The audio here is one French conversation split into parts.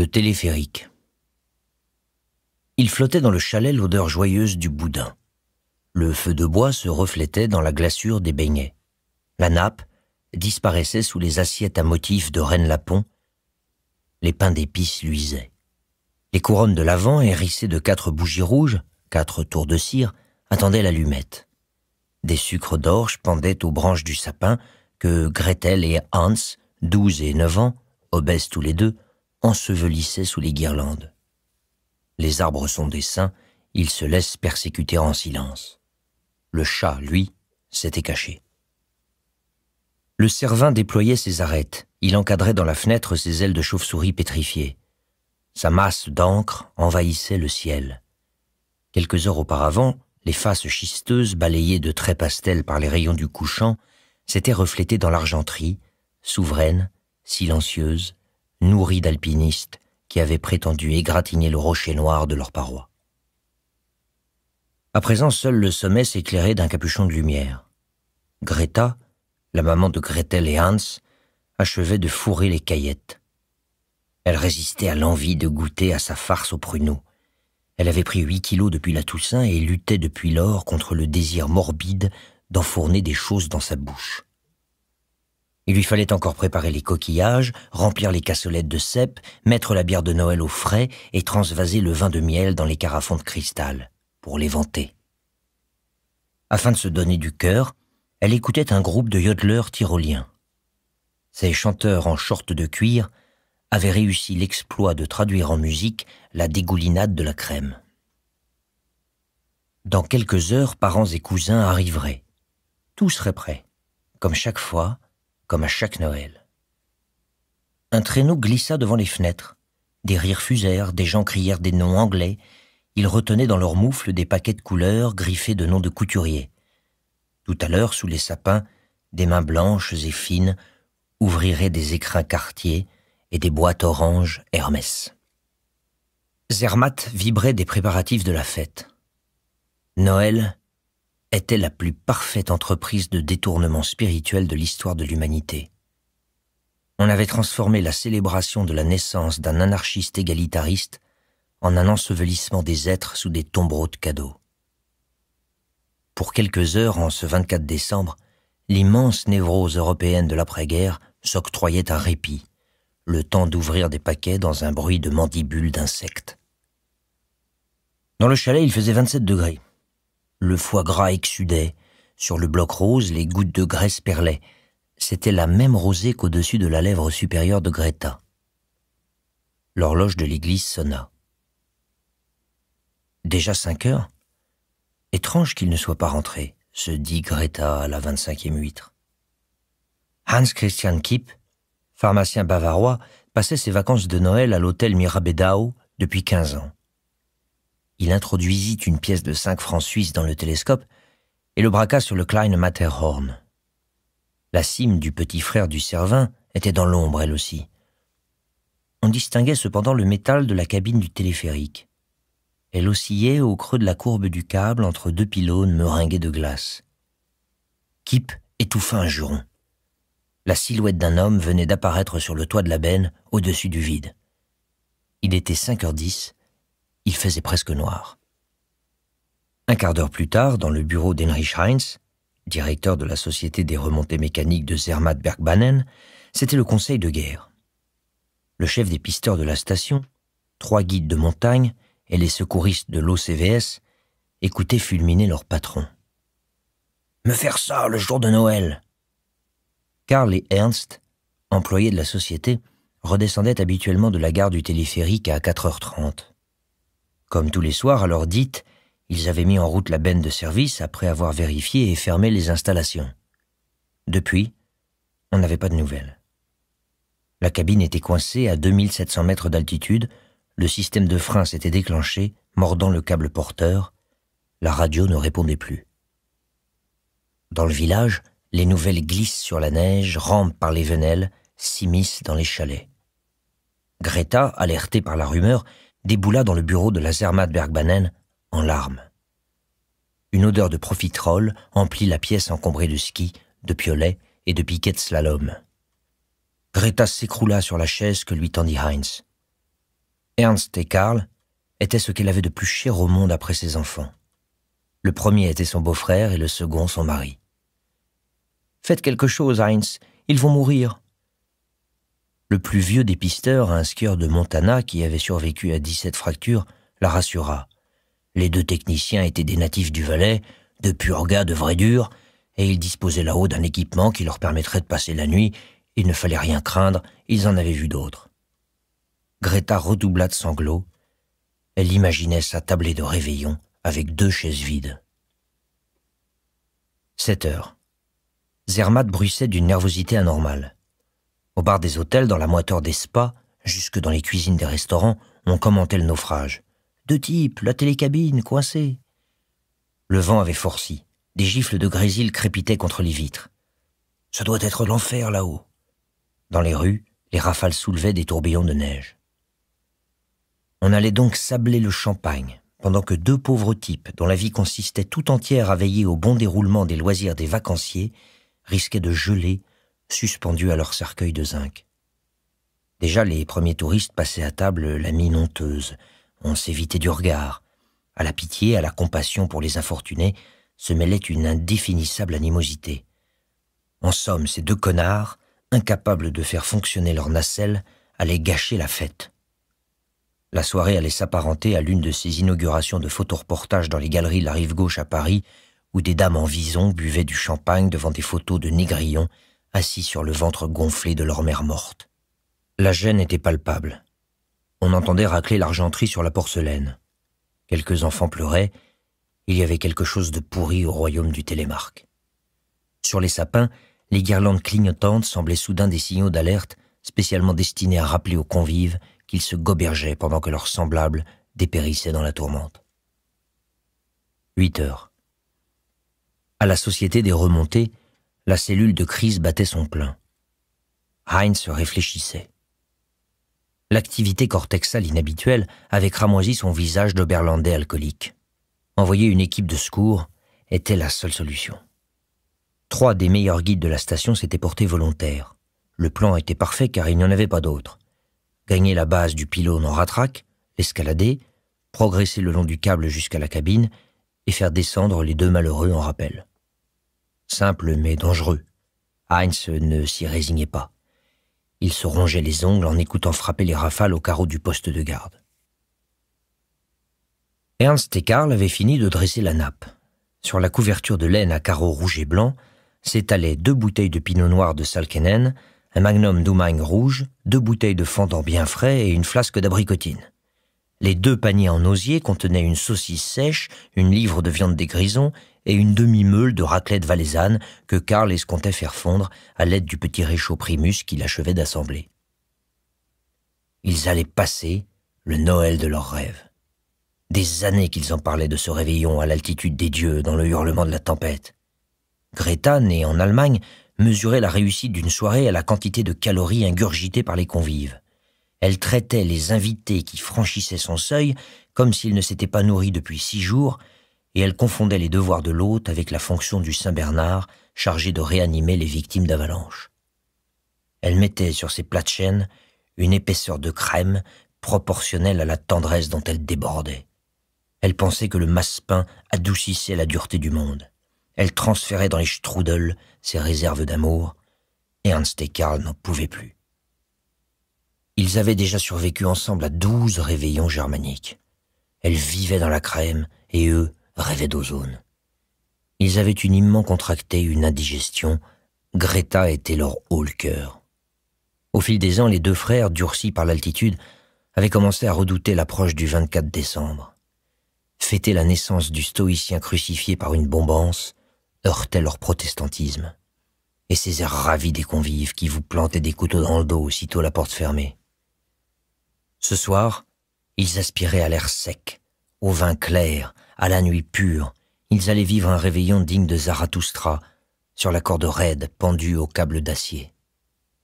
le téléphérique. Il flottait dans le chalet l'odeur joyeuse du boudin. Le feu de bois se reflétait dans la glaçure des beignets. La nappe disparaissait sous les assiettes à motifs de Rennes-Lapon. Les pains d'épices luisaient. Les couronnes de l'avant, hérissées de quatre bougies rouges, quatre tours de cire, attendaient l'allumette. Des sucres d'orge pendaient aux branches du sapin que Gretel et Hans, douze et neuf ans, obèses tous les deux, ensevelissait sous les guirlandes. Les arbres sont des saints, ils se laissent persécuter en silence. Le chat, lui, s'était caché. Le servin déployait ses arêtes, il encadrait dans la fenêtre ses ailes de chauve-souris pétrifiées. Sa masse d'encre envahissait le ciel. Quelques heures auparavant, les faces schisteuses, balayées de traits pastels par les rayons du couchant, s'étaient reflétées dans l'argenterie, souveraine, silencieuse, nourris d'alpinistes qui avaient prétendu égratigner le rocher noir de leur paroi. À présent, seul le sommet s'éclairait d'un capuchon de lumière. Greta, la maman de Gretel et Hans, achevait de fourrer les caillettes. Elle résistait à l'envie de goûter à sa farce aux pruneaux. Elle avait pris huit kilos depuis la Toussaint et luttait depuis lors contre le désir morbide d'enfourner des choses dans sa bouche. Il lui fallait encore préparer les coquillages, remplir les cassolettes de cèpe, mettre la bière de Noël au frais et transvaser le vin de miel dans les carafons de cristal, pour les Afin de se donner du cœur, elle écoutait un groupe de yodeleurs tyroliens. Ces chanteurs en short de cuir avaient réussi l'exploit de traduire en musique la dégoulinade de la crème. Dans quelques heures, parents et cousins arriveraient. Tout serait prêt. Comme chaque fois, comme à chaque Noël. Un traîneau glissa devant les fenêtres. Des rires fusèrent, des gens crièrent des noms anglais. Ils retenaient dans leurs moufles des paquets de couleurs griffés de noms de couturiers. Tout à l'heure, sous les sapins, des mains blanches et fines ouvriraient des écrins quartiers et des boîtes oranges Hermès. Zermatt vibrait des préparatifs de la fête. Noël était la plus parfaite entreprise de détournement spirituel de l'histoire de l'humanité. On avait transformé la célébration de la naissance d'un anarchiste égalitariste en un ensevelissement des êtres sous des tombereaux de cadeaux. Pour quelques heures, en ce 24 décembre, l'immense névrose européenne de l'après-guerre s'octroyait un répit, le temps d'ouvrir des paquets dans un bruit de mandibules d'insectes. Dans le chalet, il faisait 27 degrés. Le foie gras exsudait. Sur le bloc rose, les gouttes de graisse perlaient. C'était la même rosée qu'au-dessus de la lèvre supérieure de Greta. L'horloge de l'église sonna. Déjà cinq heures Étrange qu'il ne soit pas rentré, se dit Greta à la vingt-cinquième huître. Hans Christian Kipp, pharmacien bavarois, passait ses vacances de Noël à l'hôtel Mirabedao depuis quinze ans il introduisit une pièce de 5 francs suisses dans le télescope et le braqua sur le Klein Matterhorn. La cime du petit frère du servin était dans l'ombre, elle aussi. On distinguait cependant le métal de la cabine du téléphérique. Elle oscillait au creux de la courbe du câble entre deux pylônes meringués de glace. Kip étouffa un juron. La silhouette d'un homme venait d'apparaître sur le toit de la benne, au-dessus du vide. Il était 5h10 il faisait presque noir. Un quart d'heure plus tard, dans le bureau d'Heinrich Heinz, directeur de la Société des remontées mécaniques de Zermatt Bergbanen, c'était le conseil de guerre. Le chef des pisteurs de la station, trois guides de montagne et les secouristes de l'OCVS écoutaient fulminer leur patron. Me faire ça le jour de Noël Karl et Ernst, employés de la société, redescendaient habituellement de la gare du téléphérique à 4h30. Comme tous les soirs, à l'heure dite, ils avaient mis en route la benne de service après avoir vérifié et fermé les installations. Depuis, on n'avait pas de nouvelles. La cabine était coincée à 2700 mètres d'altitude, le système de frein s'était déclenché, mordant le câble porteur, la radio ne répondait plus. Dans le village, les nouvelles glissent sur la neige, rampent par les venelles, s'immiscent dans les chalets. Greta, alertée par la rumeur, déboula dans le bureau de la Zermatt Bergbanen en larmes. Une odeur de profiterole emplit la pièce encombrée de skis, de piolets et de piquets de slalom. Greta s'écroula sur la chaise que lui tendit Heinz. Ernst et Karl étaient ce qu'elle avait de plus cher au monde après ses enfants. Le premier était son beau-frère et le second son mari. Faites quelque chose, Heinz, ils vont mourir, le plus vieux des pisteurs, un skieur de Montana qui avait survécu à 17 fractures, la rassura. Les deux techniciens étaient des natifs du Valais, de purs gars de vrais durs, et ils disposaient là-haut d'un équipement qui leur permettrait de passer la nuit. Il ne fallait rien craindre, ils en avaient vu d'autres. Greta redoubla de sanglots. Elle imaginait sa tablée de réveillon avec deux chaises vides. 7 heures. Zermatt bruissait d'une nervosité anormale. Au bar des hôtels, dans la moiteur des spas, jusque dans les cuisines des restaurants, on commentait le naufrage. Deux types, la télécabine, coincée. Le vent avait forci. Des gifles de grésil crépitaient contre les vitres. Ça doit être l'enfer là-haut. Dans les rues, les rafales soulevaient des tourbillons de neige. On allait donc sabler le champagne, pendant que deux pauvres types, dont la vie consistait tout entière à veiller au bon déroulement des loisirs des vacanciers, risquaient de geler suspendus à leur cercueil de zinc. Déjà, les premiers touristes passaient à table la mine honteuse. On s'évitait du regard. À la pitié, à la compassion pour les infortunés, se mêlait une indéfinissable animosité. En somme, ces deux connards, incapables de faire fonctionner leur nacelle, allaient gâcher la fête. La soirée allait s'apparenter à l'une de ces inaugurations de photoreportages dans les galeries de la rive gauche à Paris, où des dames en vison buvaient du champagne devant des photos de négrillons assis sur le ventre gonflé de leur mère morte. La gêne était palpable. On entendait racler l'argenterie sur la porcelaine. Quelques enfants pleuraient. Il y avait quelque chose de pourri au royaume du Télémarque. Sur les sapins, les guirlandes clignotantes semblaient soudain des signaux d'alerte spécialement destinés à rappeler aux convives qu'ils se gobergeaient pendant que leurs semblables dépérissaient dans la tourmente. 8 heures. À la Société des Remontées, la cellule de crise battait son plein. Heinz réfléchissait. L'activité cortexale inhabituelle avait cramoisi son visage d'Oberlandais alcoolique. Envoyer une équipe de secours était la seule solution. Trois des meilleurs guides de la station s'étaient portés volontaires. Le plan était parfait car il n'y en avait pas d'autre. Gagner la base du pylône en ratraque, l'escalader, progresser le long du câble jusqu'à la cabine et faire descendre les deux malheureux en rappel simple mais dangereux. Heinz ne s'y résignait pas. Il se rongeait les ongles en écoutant frapper les rafales au carreau du poste de garde. Ernst et Karl avaient fini de dresser la nappe. Sur la couverture de laine à carreaux rouges et blancs s'étalaient deux bouteilles de pinot noir de Salkenen, un magnum d'Oumagne rouge, deux bouteilles de fendant bien frais et une flasque d'abricotine. Les deux paniers en osier contenaient une saucisse sèche, une livre de viande des grisons et une demi-meule de raclette valaisanne que Karl escomptait faire fondre à l'aide du petit réchaud primus qu'il achevait d'assembler. Ils allaient passer le Noël de leurs rêves. Des années qu'ils en parlaient de ce réveillon à l'altitude des dieux dans le hurlement de la tempête. Greta, née en Allemagne, mesurait la réussite d'une soirée à la quantité de calories ingurgitées par les convives. Elle traitait les invités qui franchissaient son seuil comme s'ils ne s'étaient pas nourris depuis six jours, et elle confondait les devoirs de l'hôte avec la fonction du Saint Bernard chargé de réanimer les victimes d'avalanche. Elle mettait sur ses plats de une épaisseur de crème proportionnelle à la tendresse dont elle débordait. Elle pensait que le massepain adoucissait la dureté du monde. Elle transférait dans les strudels ses réserves d'amour, et Ernst et Karl n'en pouvaient plus. Ils avaient déjà survécu ensemble à douze réveillons germaniques. Elles vivaient dans la crème et eux rêvaient d'ozone. Ils avaient immense contracté une indigestion. Greta était leur haut-le-cœur. Au fil des ans, les deux frères, durcis par l'altitude, avaient commencé à redouter l'approche du 24 décembre. Fêter la naissance du stoïcien crucifié par une bombance heurtait leur protestantisme. Et ces airs ravis des convives qui vous plantaient des couteaux dans le dos aussitôt la porte fermée. Ce soir, ils aspiraient à l'air sec, au vin clair, à la nuit pure. Ils allaient vivre un réveillon digne de Zarathustra, sur la corde raide pendue au câble d'acier.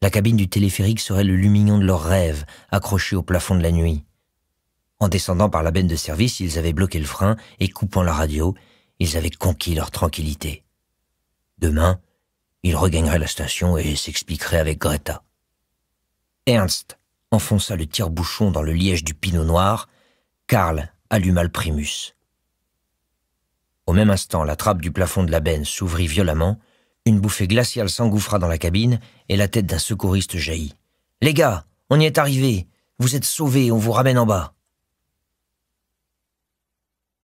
La cabine du téléphérique serait le lumignon de leurs rêves, accroché au plafond de la nuit. En descendant par la benne de service, ils avaient bloqué le frein et coupant la radio, ils avaient conquis leur tranquillité. Demain, ils regagneraient la station et s'expliqueraient avec Greta. Ernst enfonça le tire-bouchon dans le liège du pinot noir, Karl alluma le primus. Au même instant, la trappe du plafond de la benne s'ouvrit violemment, une bouffée glaciale s'engouffra dans la cabine et la tête d'un secouriste jaillit. Les gars, on y est arrivé, vous êtes sauvés, on vous ramène en bas.